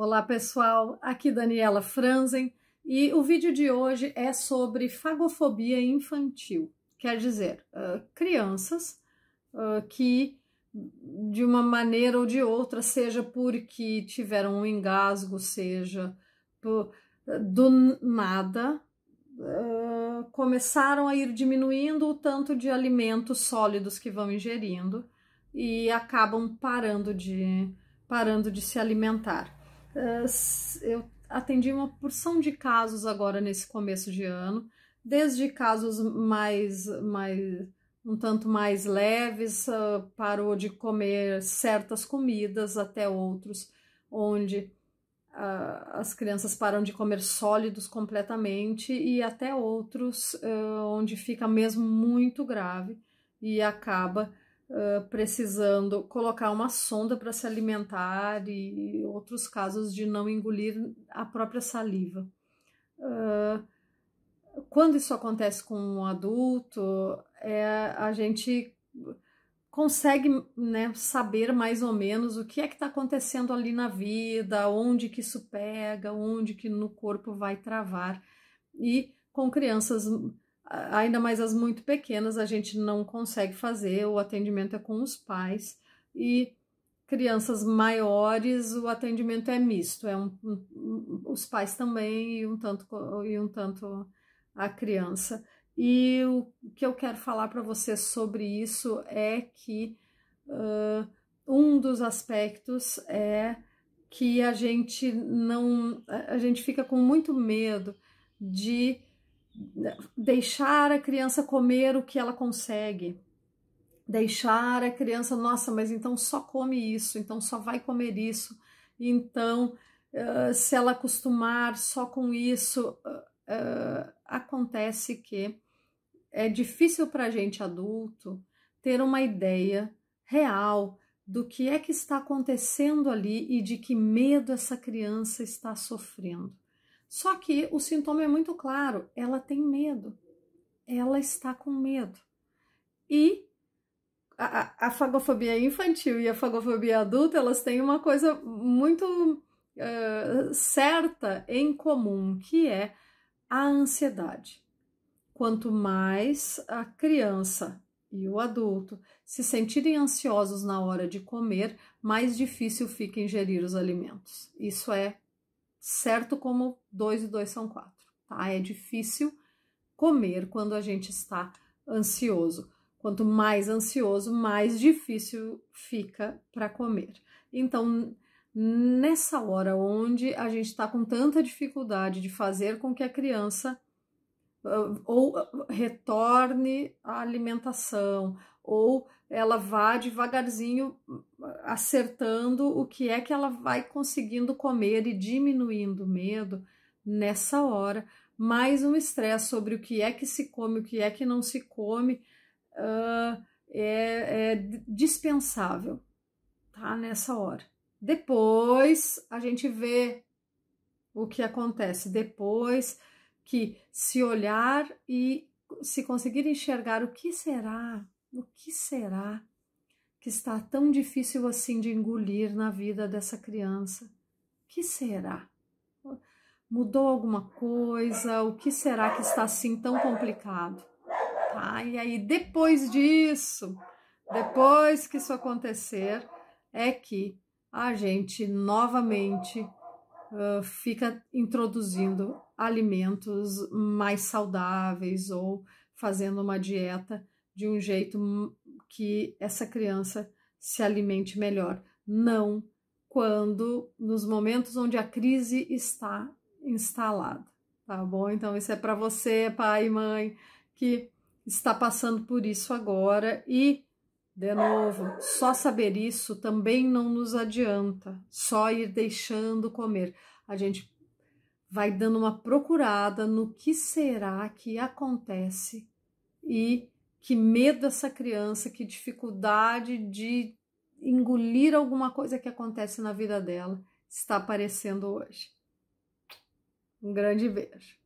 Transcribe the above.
Olá pessoal, aqui Daniela Franzen e o vídeo de hoje é sobre fagofobia infantil, quer dizer, uh, crianças uh, que de uma maneira ou de outra, seja porque tiveram um engasgo, seja por, do nada, uh, começaram a ir diminuindo o tanto de alimentos sólidos que vão ingerindo e acabam parando de, parando de se alimentar. Eh, eu atendi uma porção de casos agora nesse começo de ano, desde casos mais, mais um tanto mais leves, ah, parou de comer certas comidas até outros, onde ah, as crianças param de comer sólidos completamente e até outros eh, onde fica mesmo muito grave e acaba precisando colocar uma sonda para se alimentar e outros casos de não engolir a própria saliva. Uh, quando isso acontece com um adulto, é, a gente consegue né, saber mais ou menos o que é que está acontecendo ali na vida, onde que isso pega, onde que no corpo vai travar. E com crianças ainda mais as muito pequenas, a gente não consegue fazer, o atendimento é com os pais e crianças maiores o atendimento é misto, é um, um, os pais também e um tanto e um tanto a criança. E o que eu quero falar para você sobre isso é que uh, um dos aspectos é que a gente não a gente fica com muito medo de deixar a criança comer o que ela consegue, deixar a criança, nossa, mas então só come isso, então só vai comer isso, então se ela acostumar só com isso, acontece que é difícil para a gente adulto ter uma ideia real do que é que está acontecendo ali e de que medo essa criança está sofrendo. Só que o sintoma é muito claro, ela tem medo, ela está com medo. E a, a fagofobia infantil e a fagofobia adulta, elas têm uma coisa muito uh, certa em comum, que é a ansiedade. Quanto mais a criança e o adulto se sentirem ansiosos na hora de comer, mais difícil fica ingerir os alimentos. Isso é certo como dois e dois são quatro, tá? É difícil comer quando a gente está ansioso. Quanto mais ansioso, mais difícil fica para comer. Então, nessa hora onde a gente está com tanta dificuldade de fazer com que a criança ah, ou ah, retorne à alimentação, ou ela vá devagarzinho ah, acertando o que é que ela vai conseguindo comer e diminuindo o medo nessa hora. Mais um estresse sobre o que é que se come, o que é que não se come, uh, é, é dispensável, tá? Nessa hora. Depois a gente vê o que acontece. Depois que se olhar e se conseguir enxergar o que será, o que será que está tão difícil assim de engolir na vida dessa criança? O que será? Mudou alguma coisa? O que será que está assim tão complicado? Tá? E aí, depois disso, depois que isso acontecer, é que a gente novamente fica introduzindo alimentos mais saudáveis ou fazendo uma dieta de um jeito que essa criança se alimente melhor. Não quando, nos momentos onde a crise está instalada, tá bom? Então, isso é para você, pai e mãe, que está passando por isso agora e de novo, só saber isso também não nos adianta, só ir deixando comer. A gente vai dando uma procurada no que será que acontece e que medo essa criança, que dificuldade de engolir alguma coisa que acontece na vida dela está aparecendo hoje. Um grande beijo.